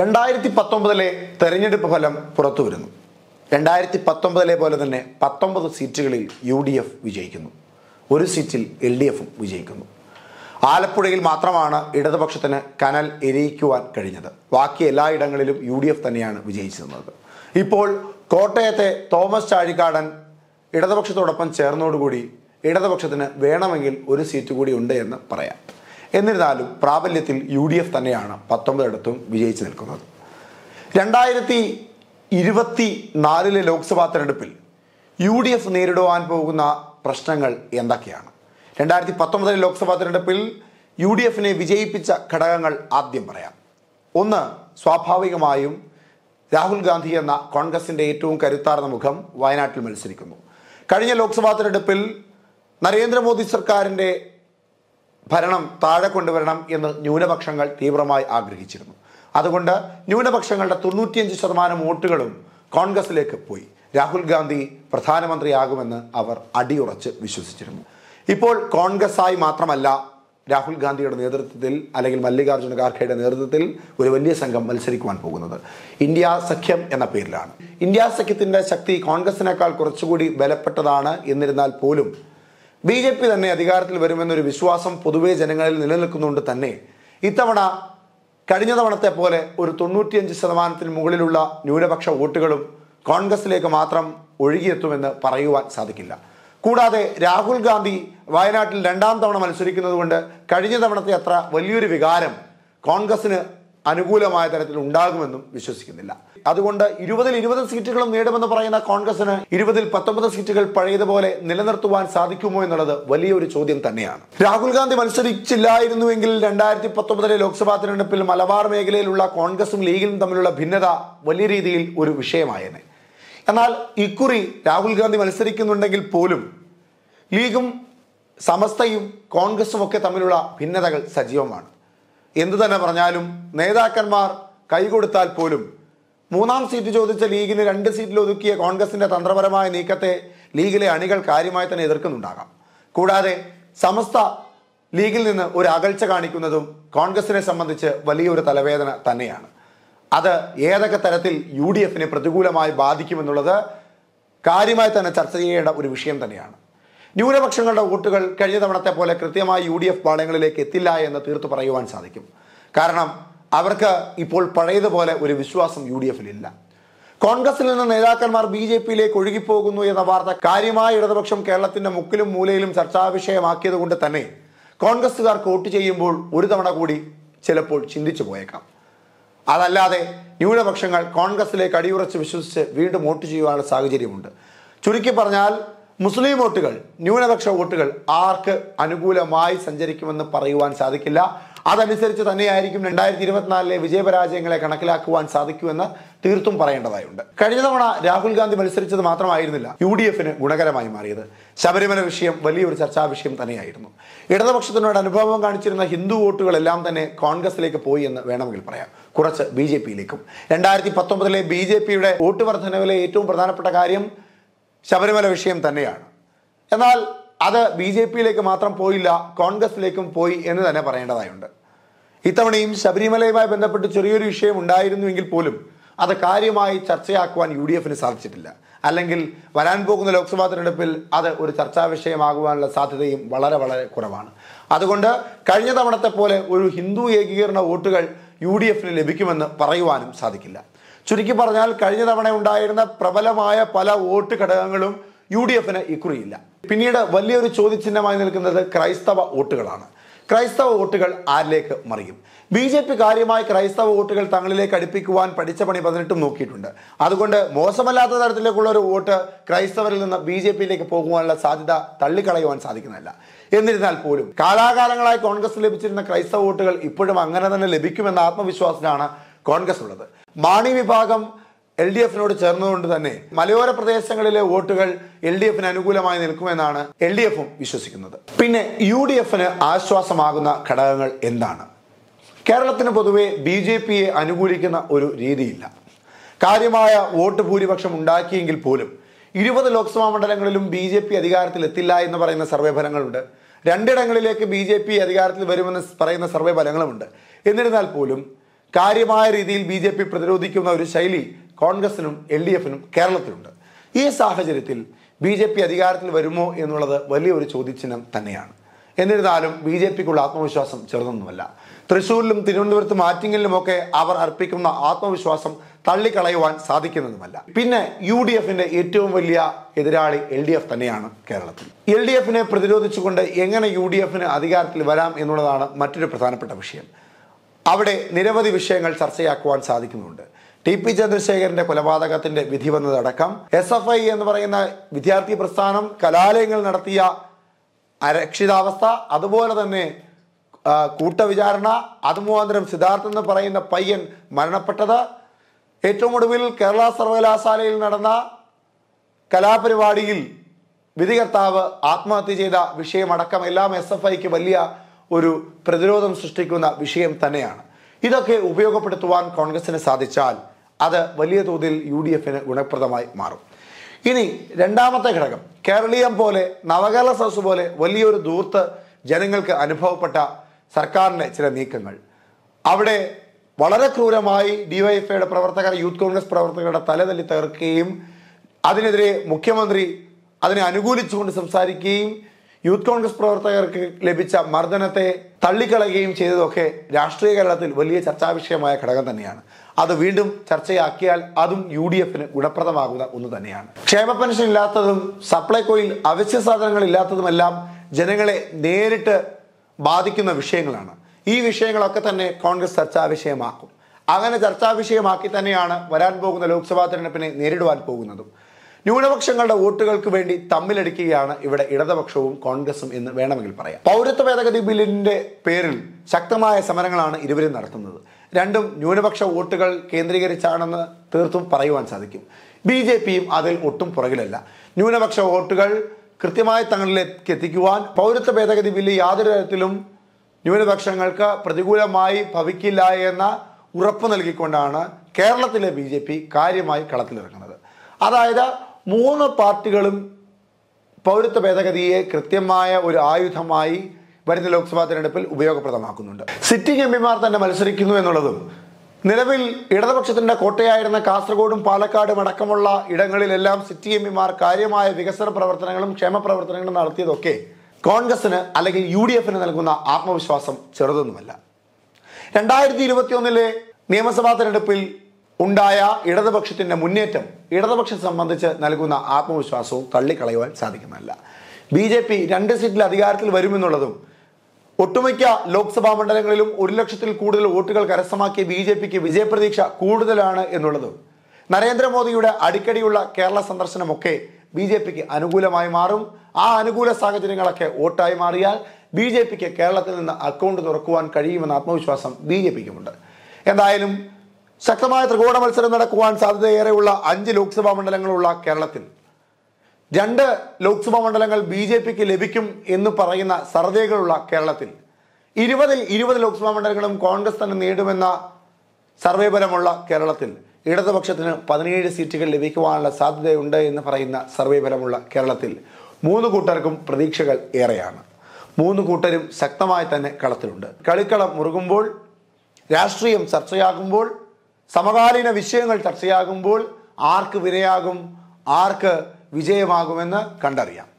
രണ്ടായിരത്തി പത്തൊമ്പതിലെ തെരഞ്ഞെടുപ്പ് ഫലം പുറത്തു വരുന്നു രണ്ടായിരത്തി പത്തൊമ്പതിലെ പോലെ തന്നെ പത്തൊമ്പത് സീറ്റുകളിൽ യു ഡി എഫ് വിജയിക്കുന്നു ഒരു സീറ്റിൽ എൽ ഡി എഫും വിജയിക്കുന്നു ആലപ്പുഴയിൽ മാത്രമാണ് ഇടതുപക്ഷത്തിന് കനൽ എരിയിക്കുവാൻ കഴിഞ്ഞത് ബാക്കി എല്ലായിടങ്ങളിലും യു ഡി എഫ് തന്നെയാണ് വിജയിച്ചിരുന്നത് ഇപ്പോൾ കോട്ടയത്തെ തോമസ് ചാഴിക്കാടൻ ഇടതുപക്ഷത്തോടൊപ്പം ചേർന്നോടുകൂടി ഇടതുപക്ഷത്തിന് വേണമെങ്കിൽ ഒരു സീറ്റ് കൂടി ഉണ്ട് എന്ന് പറയാം എന്നിരുന്നാലും പ്രാബല്യത്തിൽ യു ഡി എഫ് തന്നെയാണ് പത്തൊമ്പതിടത്തും വിജയിച്ചു നിൽക്കുന്നത് രണ്ടായിരത്തി ഇരുപത്തി നാലിലെ ലോക്സഭാ തെരഞ്ഞെടുപ്പിൽ യു ഡി എഫ് നേരിടുവാൻ പോകുന്ന പ്രശ്നങ്ങൾ എന്തൊക്കെയാണ് രണ്ടായിരത്തി പത്തൊമ്പതിലെ ലോക്സഭാ തെരഞ്ഞെടുപ്പിൽ യു ഡി എഫിനെ വിജയിപ്പിച്ച ഘടകങ്ങൾ ആദ്യം പറയാം ഒന്ന് സ്വാഭാവികമായും രാഹുൽ ഗാന്ധി എന്ന കോൺഗ്രസിൻ്റെ ഏറ്റവും കരുത്താർന്ന മുഖം വയനാട്ടിൽ മത്സരിക്കുന്നു കഴിഞ്ഞ ലോക്സഭാ തെരഞ്ഞെടുപ്പിൽ നരേന്ദ്രമോദി സർക്കാരിൻ്റെ ഭരണം താഴെ കൊണ്ടുവരണം എന്ന് ന്യൂനപക്ഷങ്ങൾ തീവ്രമായി ആഗ്രഹിച്ചിരുന്നു അതുകൊണ്ട് ന്യൂനപക്ഷങ്ങളുടെ തൊണ്ണൂറ്റിയഞ്ച് ശതമാനം വോട്ടുകളും കോൺഗ്രസിലേക്ക് പോയി രാഹുൽ ഗാന്ധി പ്രധാനമന്ത്രിയാകുമെന്ന് അവർ അടിയുറച്ച് വിശ്വസിച്ചിരുന്നു ഇപ്പോൾ ആയി മാത്രമല്ല രാഹുൽ ഗാന്ധിയുടെ നേതൃത്വത്തിൽ അല്ലെങ്കിൽ മല്ലികാർജ്ജുന ഖാർഖയുടെ നേതൃത്വത്തിൽ ഒരു വലിയ സംഘം മത്സരിക്കുവാൻ പോകുന്നത് ഇന്ത്യ സഖ്യം എന്ന പേരിലാണ് ഇന്ത്യ സഖ്യത്തിൻ്റെ ശക്തി കോൺഗ്രസിനേക്കാൾ കുറച്ചുകൂടി ബലപ്പെട്ടതാണ് എന്നിരുന്നാൽ പോലും ബി ജെ പി തന്നെ അധികാരത്തിൽ വരുമെന്നൊരു വിശ്വാസം പൊതുവെ ജനങ്ങളിൽ നിലനിൽക്കുന്നുണ്ട് തന്നെ ഇത്തവണ കഴിഞ്ഞ തവണത്തെ പോലെ ഒരു തൊണ്ണൂറ്റിയഞ്ച് ശതമാനത്തിന് മുകളിലുള്ള ന്യൂനപക്ഷ വോട്ടുകളും കോൺഗ്രസിലേക്ക് മാത്രം ഒഴുകിയെത്തുമെന്ന് പറയുവാൻ സാധിക്കില്ല കൂടാതെ രാഹുൽ ഗാന്ധി വയനാട്ടിൽ രണ്ടാം തവണ മത്സരിക്കുന്നതുകൊണ്ട് കഴിഞ്ഞ തവണത്തെ അത്ര വലിയൊരു വികാരം കോൺഗ്രസിന് അനുകൂലമായ തരത്തിൽ ഉണ്ടാകുമെന്നും വിശ്വസിക്കുന്നില്ല അതുകൊണ്ട് ഇരുപതിൽ ഇരുപത് സീറ്റുകളും നേടുമെന്ന് പറയുന്ന കോൺഗ്രസിന് ഇരുപതിൽ പത്തൊമ്പത് സീറ്റുകൾ പഴയതുപോലെ നിലനിർത്തുവാൻ സാധിക്കുമോ എന്നുള്ളത് വലിയൊരു ചോദ്യം തന്നെയാണ് രാഹുൽ ഗാന്ധി മത്സരിച്ചില്ലായിരുന്നുവെങ്കിൽ രണ്ടായിരത്തി പത്തൊമ്പതിലെ ലോക്സഭാ തിരഞ്ഞെടുപ്പിൽ മലബാർ മേഖലയിലുള്ള കോൺഗ്രസും ലീഗിലും തമ്മിലുള്ള ഭിന്നത വലിയ രീതിയിൽ ഒരു വിഷയമായേനെ എന്നാൽ ഇക്കുറി രാഹുൽ ഗാന്ധി മത്സരിക്കുന്നുണ്ടെങ്കിൽ പോലും ലീഗും സമസ്തയും കോൺഗ്രസും ഒക്കെ തമ്മിലുള്ള ഭിന്നതകൾ സജീവമാണ് എന്തു തന്നെ പറഞ്ഞാലും നേതാക്കന്മാർ കൈകൊടുത്താൽ പോലും മൂന്നാം സീറ്റ് ചോദിച്ച ലീഗിന് രണ്ട് സീറ്റിൽ ഒതുക്കിയ കോൺഗ്രസിന്റെ തന്ത്രപരമായ നീക്കത്തെ ലീഗിലെ അണികൾ കാര്യമായി തന്നെ എതിർക്കുന്നുണ്ടാകാം കൂടാതെ സമസ്ത ലീഗിൽ നിന്ന് ഒരു അകൽച്ച കാണിക്കുന്നതും കോൺഗ്രസിനെ സംബന്ധിച്ച് വലിയൊരു തലവേദന തന്നെയാണ് അത് ഏതൊക്കെ തരത്തിൽ യു ഡി എഫിനെ പ്രതികൂലമായി ബാധിക്കുമെന്നുള്ളത് കാര്യമായി തന്നെ ചർച്ച ചെയ്യേണ്ട ഒരു വിഷയം തന്നെയാണ് ന്യൂനപക്ഷങ്ങളുടെ വോട്ടുകൾ കഴിഞ്ഞ തവണത്തെ പോലെ കൃത്യമായി യു ഡി എഫ് പാളയങ്ങളിലേക്ക് എത്തില്ല എന്ന് തീർത്തു പറയുവാൻ സാധിക്കും കാരണം അവർക്ക് ഇപ്പോൾ പഴയതുപോലെ ഒരു വിശ്വാസം യു ഡി എഫിലില്ല കോൺഗ്രസിൽ നിന്ന് നേതാക്കന്മാർ ബി ജെ പിയിലേക്ക് ഒഴുകിപ്പോകുന്നു എന്ന വാർത്ത കാര്യമായ ഇടതുപക്ഷം കേരളത്തിന്റെ മുക്കിലും മൂലയിലും ചർച്ചാ കൊണ്ട് തന്നെ കോൺഗ്രസ്സുകാർ വോട്ട് ചെയ്യുമ്പോൾ ഒരു തവണ കൂടി ചിലപ്പോൾ ചിന്തിച്ചു പോയേക്കാം അതല്ലാതെ ന്യൂനപക്ഷങ്ങൾ കോൺഗ്രസിലേക്ക് അടിയുറച്ച് വിശ്വസിച്ച് വീണ്ടും വോട്ട് ചെയ്യുവാനുള്ള സാഹചര്യമുണ്ട് ചുരുക്കി പറഞ്ഞാൽ മുസ്ലിം വോട്ടുകൾ ന്യൂനപക്ഷ വോട്ടുകൾ ആർക്ക് അനുകൂലമായി സഞ്ചരിക്കുമെന്ന് പറയുവാൻ സാധിക്കില്ല അതനുസരിച്ച് തന്നെയായിരിക്കും രണ്ടായിരത്തി ഇരുപത്തിനാലിലെ വിജയപരാജയങ്ങളെ കണക്കിലാക്കുവാൻ സാധിക്കുമെന്ന് തീർത്തും പറയേണ്ടതായുണ്ട് കഴിഞ്ഞ തവണ രാഹുൽ ഗാന്ധി മത്സരിച്ചത് മാത്രമായിരുന്നില്ല യു ഡി എഫിന് ഗുണകരമായി മാറിയത് ശബരിമല വിഷയം വലിയൊരു ചർച്ചാ വിഷയം തന്നെയായിരുന്നു ഇടതുപക്ഷത്തിനോട് അനുഭവം കാണിച്ചിരുന്ന ഹിന്ദു വോട്ടുകളെല്ലാം തന്നെ കോൺഗ്രസിലേക്ക് പോയി എന്ന് വേണമെങ്കിൽ പറയാം കുറച്ച് ബി ജെ പിയിലേക്കും രണ്ടായിരത്തി പത്തൊമ്പതിലെ ബി ജെ പിയുടെ വോട്ട് വർധനവിലെ ഏറ്റവും പ്രധാനപ്പെട്ട കാര്യം ശബരിമല വിഷയം തന്നെയാണ് എന്നാൽ അത് ബി ജെ പിയിലേക്ക് മാത്രം പോയില്ല കോൺഗ്രസിലേക്കും പോയി എന്ന് തന്നെ പറയേണ്ടതായുണ്ട് ഇത്തവണയും ശബരിമലയുമായി ബന്ധപ്പെട്ട് ചെറിയൊരു വിഷയം ഉണ്ടായിരുന്നുവെങ്കിൽ പോലും അത് കാര്യമായി ചർച്ചയാക്കുവാൻ യു ഡി എഫിന് സാധിച്ചിട്ടില്ല അല്ലെങ്കിൽ വരാൻ പോകുന്ന ലോക്സഭാ തെരഞ്ഞെടുപ്പിൽ അത് ഒരു ചർച്ചാ വിഷയമാകുവാനുള്ള സാധ്യതയും വളരെ വളരെ കുറവാണ് അതുകൊണ്ട് കഴിഞ്ഞ തവണത്തെ പോലെ ഒരു ഹിന്ദു ഏകീകരണ വോട്ടുകൾ യു ഡി എഫിന് ലഭിക്കുമെന്ന് പറയുവാനും സാധിക്കില്ല ചുരുക്കി പറഞ്ഞാൽ കഴിഞ്ഞ തവണ ഉണ്ടായിരുന്ന പ്രബലമായ പല വോട്ട് ഘടകങ്ങളും യു ഡി എഫിന് ഇക്കുറിയില്ല പിന്നീട് വലിയൊരു ചോദ്യചിഹ്നമായി നിൽക്കുന്നത് ക്രൈസ്തവ വോട്ടുകളാണ് ക്രൈസ്തവ വോട്ടുകൾ ആരിലേക്ക് മറിയും ബി ജെ പി കാര്യമായി ക്രൈസ്തവ വോട്ടുകൾ തങ്ങളിലേക്ക് അടുപ്പിക്കുവാൻ പഠിച്ച പണി പതിനെട്ടും നോക്കിയിട്ടുണ്ട് അതുകൊണ്ട് മോശമല്ലാത്ത തരത്തിലേക്കുള്ള ഒരു വോട്ട് ക്രൈസ്തവരിൽ നിന്ന് ബി ജെ പിയിലേക്ക് പോകുവാനുള്ള സാധ്യത തള്ളിക്കളയുവാൻ സാധിക്കുന്നതല്ല എന്നിരുന്നാൽ പോലും കാലാകാലങ്ങളായി കോൺഗ്രസ് ലഭിച്ചിരുന്ന ക്രൈസ്തവ വോട്ടുകൾ ഇപ്പോഴും അങ്ങനെ തന്നെ ലഭിക്കുമെന്ന ആത്മവിശ്വാസത്തിലാണ് കോൺഗ്രസ് ഉള്ളത് മാണി വിഭാഗം എൽ ഡി എഫിനോട് ചേർന്നുകൊണ്ട് തന്നെ മലയോര പ്രദേശങ്ങളിലെ വോട്ടുകൾ എൽ ഡി എഫിന് അനുകൂലമായി നിൽക്കുമെന്നാണ് എൽ ഡി എഫും വിശ്വസിക്കുന്നത് പിന്നെ യു ഡി എഫിന് ആശ്വാസമാകുന്ന ഘടകങ്ങൾ എന്താണ് കേരളത്തിന് പൊതുവെ ബി ജെ പിയെ അനുകൂലിക്കുന്ന ഒരു രീതിയില്ല കാര്യമായ വോട്ട് ഭൂരിപക്ഷം ഉണ്ടാക്കിയെങ്കിൽ പോലും ഇരുപത് ലോക്സഭാ മണ്ഡലങ്ങളിലും ബി ജെ പി അധികാരത്തിൽ എത്തില്ല എന്ന് പറയുന്ന സർവേ ഫലങ്ങളുണ്ട് രണ്ടിടങ്ങളിലേക്ക് ബി ജെ പി അധികാരത്തിൽ വരുമെന്ന് പറയുന്ന സർവേ ഫലങ്ങളുമുണ്ട് എന്നിരുന്നാൽ പോലും കാര്യമായ രീതിയിൽ ബി ജെ പി പ്രതിരോധിക്കുന്ന ഒരു ശൈലി കോൺഗ്രസിനും എൽ ഡി എഫിനും കേരളത്തിലുണ്ട് ഈ സാഹചര്യത്തിൽ ബി ജെ പി അധികാരത്തിൽ വരുമോ എന്നുള്ളത് വലിയൊരു ചോദ്യചിഹ്നം തന്നെയാണ് എന്നിരുന്നാലും ബി ജെ പിക്കുള്ള ആത്മവിശ്വാസം ചെറുതൊന്നുമല്ല തൃശൂരിലും തിരുവനന്തപുരത്തും ആറ്റിങ്ങലിലുമൊക്കെ അവർ അർപ്പിക്കുന്ന ആത്മവിശ്വാസം തള്ളിക്കളയുവാൻ സാധിക്കുന്നതുമല്ല പിന്നെ യു ഡി എഫിന്റെ ഏറ്റവും വലിയ എതിരാളി എൽ ഡി എഫ് തന്നെയാണ് കേരളത്തിൽ എൽ ഡി എഫിനെ പ്രതിരോധിച്ചുകൊണ്ട് എങ്ങനെ യു ഡി എഫിന് അധികാരത്തിൽ വരാം എന്നുള്ളതാണ് മറ്റൊരു പ്രധാനപ്പെട്ട വിഷയം അവിടെ നിരവധി വിഷയങ്ങൾ ചർച്ചയാക്കുവാൻ സാധിക്കുന്നുണ്ട് ടി പി ചന്ദ്രശേഖരന്റെ കൊലപാതകത്തിന്റെ വിധി വന്നതടക്കം എസ് എഫ് ഐ എന്ന് പറയുന്ന വിദ്യാർത്ഥി പ്രസ്ഥാനം കലാലയങ്ങൾ നടത്തിയ അരക്ഷിതാവസ്ഥ അതുപോലെ തന്നെ കൂട്ടവിചാരണ അതുമുഖാന്തരം സിദ്ധാർത്ഥ് എന്ന് പറയുന്ന പയ്യൻ മരണപ്പെട്ടത് ഏറ്റവും ഒടുവിൽ കേരള സർവകലാശാലയിൽ നടന്ന കലാപരിപാടിയിൽ വിധികർത്താവ് ആത്മഹത്യ ചെയ്ത വിഷയമടക്കം എല്ലാം എസ് എഫ് ഐക്ക് വലിയ ഒരു പ്രതിരോധം സൃഷ്ടിക്കുന്ന വിഷയം തന്നെയാണ് ഇതൊക്കെ ഉപയോഗപ്പെടുത്തുവാൻ കോൺഗ്രസിന് സാധിച്ചാൽ അത് വലിയ തോതിൽ യു ഡി എഫിന് ഗുണപ്രദമായി മാറും ഇനി രണ്ടാമത്തെ ഘടകം കേരളീയം പോലെ നവകേരള സദസ് പോലെ വലിയൊരു ദൂർത്ത് ജനങ്ങൾക്ക് അനുഭവപ്പെട്ട സർക്കാരിൻ്റെ ചില നീക്കങ്ങൾ അവിടെ വളരെ ക്രൂരമായി ഡിവൈഎഫ്ഐയുടെ പ്രവർത്തകർ യൂത്ത് കോൺഗ്രസ് പ്രവർത്തകരുടെ തലതല്ലി തകർക്കുകയും അതിനെതിരെ മുഖ്യമന്ത്രി അതിനെ അനുകൂലിച്ചുകൊണ്ട് സംസാരിക്കുകയും യൂത്ത് കോൺഗ്രസ് പ്രവർത്തകർക്ക് ലഭിച്ച മർദ്ദനത്തെ തള്ളിക്കളയുകയും ചെയ്തതൊക്കെ രാഷ്ട്രീയ കേരളത്തിൽ വലിയ ചർച്ചാ വിഷയമായ ഘടകം തന്നെയാണ് അത് വീണ്ടും ചർച്ചയാക്കിയാൽ അതും യു ഡി എഫിന് ഗുണപ്രദമാകുന്ന ഒന്ന് തന്നെയാണ് ക്ഷേമ പെൻഷൻ ഇല്ലാത്തതും സപ്ലൈകോയിൽ അവശ്യ സാധനങ്ങൾ ഇല്ലാത്തതുമെല്ലാം ജനങ്ങളെ നേരിട്ട് ബാധിക്കുന്ന വിഷയങ്ങളാണ് ഈ വിഷയങ്ങളൊക്കെ തന്നെ കോൺഗ്രസ് ചർച്ചാ വിഷയമാക്കും അങ്ങനെ ചർച്ചാ വിഷയമാക്കി തന്നെയാണ് വരാൻ പോകുന്ന ലോക്സഭാ തെരഞ്ഞെടുപ്പിനെ നേരിടുവാൻ പോകുന്നതും ന്യൂനപക്ഷങ്ങളുടെ വോട്ടുകൾക്ക് വേണ്ടി തമ്മിലടിക്കുകയാണ് ഇവിടെ ഇടതുപക്ഷവും കോൺഗ്രസും എന്ന് വേണമെങ്കിൽ പറയാം പൗരത്വ ഭേദഗതി ബില്ലിന്റെ പേരിൽ ശക്തമായ സമരങ്ങളാണ് ഇരുവരും നടത്തുന്നത് രണ്ടും ന്യൂനപക്ഷ വോട്ടുകൾ കേന്ദ്രീകരിച്ചാണെന്ന് തീർത്തും പറയുവാൻ സാധിക്കും ബി ജെ പിയും അതിൽ ഒട്ടും പുറകിലല്ല ന്യൂനപക്ഷ വോട്ടുകൾ കൃത്യമായി തങ്ങളിലേക്ക് എത്തിക്കുവാൻ പൗരത്വ ഭേദഗതി ബില്ല് യാതൊരു തരത്തിലും ന്യൂനപക്ഷങ്ങൾക്ക് പ്രതികൂലമായി ഭവിക്കില്ല എന്ന ഉറപ്പ് നൽകിക്കൊണ്ടാണ് കേരളത്തിലെ ബി കാര്യമായി കളത്തിലിറങ്ങുന്നത് അതായത് മൂന്ന് പാർട്ടികളും പൗരത്വ ഭേദഗതിയെ കൃത്യമായ ഒരു ആയുധമായി വരുന്ന ലോക്സഭാ തെരഞ്ഞെടുപ്പിൽ ഉപയോഗപ്രദമാക്കുന്നുണ്ട് സിറ്റിംഗ് എം പിമാർ തന്നെ മത്സരിക്കുന്നു എന്നുള്ളതും നിലവിൽ ഇടതുപക്ഷത്തിന്റെ കോട്ടയായിരുന്ന കാസർഗോഡും പാലക്കാടും അടക്കമുള്ള ഇടങ്ങളിലെല്ലാം സിറ്റി എം പിമാർ കാര്യമായ വികസന പ്രവർത്തനങ്ങളും ക്ഷേമ പ്രവർത്തനങ്ങളും നടത്തിയതൊക്കെ കോൺഗ്രസിന് അല്ലെങ്കിൽ യു ഡി എഫിന് നൽകുന്ന ആത്മവിശ്വാസം ചെറുതൊന്നുമല്ല രണ്ടായിരത്തി ഇരുപത്തിയൊന്നിലെ നിയമസഭാ തെരഞ്ഞെടുപ്പിൽ ഉണ്ടായ ഇടതുപക്ഷത്തിൻ്റെ മുന്നേറ്റം ഇടതുപക്ഷം സംബന്ധിച്ച് നൽകുന്ന ആത്മവിശ്വാസവും തള്ളിക്കളയുവാൻ സാധിക്കുന്നില്ല ബി ജെ പി രണ്ട് സീറ്റിൽ അധികാരത്തിൽ വരുമെന്നുള്ളതും ഒട്ടുമിക്ക ലോക്സഭാ മണ്ഡലങ്ങളിലും ഒരു ലക്ഷത്തിൽ കൂടുതൽ വോട്ടുകൾ കരസ്ഥമാക്കിയ ബി ജെ പിക്ക് വിജയപ്രതീക്ഷ കൂടുതലാണ് എന്നുള്ളതും നരേന്ദ്രമോദിയുടെ അടിക്കടിയുള്ള കേരള സന്ദർശനമൊക്കെ ബി ജെ പിക്ക് അനുകൂലമായി മാറും ആ അനുകൂല സാഹചര്യങ്ങളൊക്കെ വോട്ടായി മാറിയാൽ ബി ജെ പിക്ക് കേരളത്തിൽ നിന്ന് അക്കൗണ്ട് തുറക്കുവാൻ കഴിയുമെന്ന ആത്മവിശ്വാസം ബി ജെ പിക്കുമുണ്ട് എന്തായാലും ശക്തമായ ത്രികോണ മത്സരം നടക്കുവാൻ സാധ്യതയേറെയുള്ള അഞ്ച് ലോക്സഭാ മണ്ഡലങ്ങളുള്ള കേരളത്തിൽ രണ്ട് ലോക്സഭാ മണ്ഡലങ്ങൾ ബി ജെ പിക്ക് ലഭിക്കും എന്ന് പറയുന്ന സർവേകളുള്ള കേരളത്തിൽ ഇരുപതിൽ ഇരുപത് ലോക്സഭാ മണ്ഡലങ്ങളും കോൺഗ്രസ് തന്നെ നേടുമെന്ന സർവേ ഫലമുള്ള കേരളത്തിൽ ഇടതുപക്ഷത്തിന് പതിനേഴ് സീറ്റുകൾ ലഭിക്കുവാനുള്ള സാധ്യതയുണ്ട് എന്ന് പറയുന്ന സർവേ ഫലമുള്ള കേരളത്തിൽ മൂന്ന് കൂട്ടർക്കും പ്രതീക്ഷകൾ ഏറെയാണ് മൂന്ന് കൂട്ടരും ശക്തമായി തന്നെ കളത്തിലുണ്ട് കളിക്കളം മുറുകുമ്പോൾ രാഷ്ട്രീയം ചർച്ചയാകുമ്പോൾ സമകാലീന വിഷയങ്ങൾ ചർച്ചയാകുമ്പോൾ ആർക്ക് വിനയാകും ആർക്ക് വിജയമാകുമെന്ന് കണ്ടറിയാം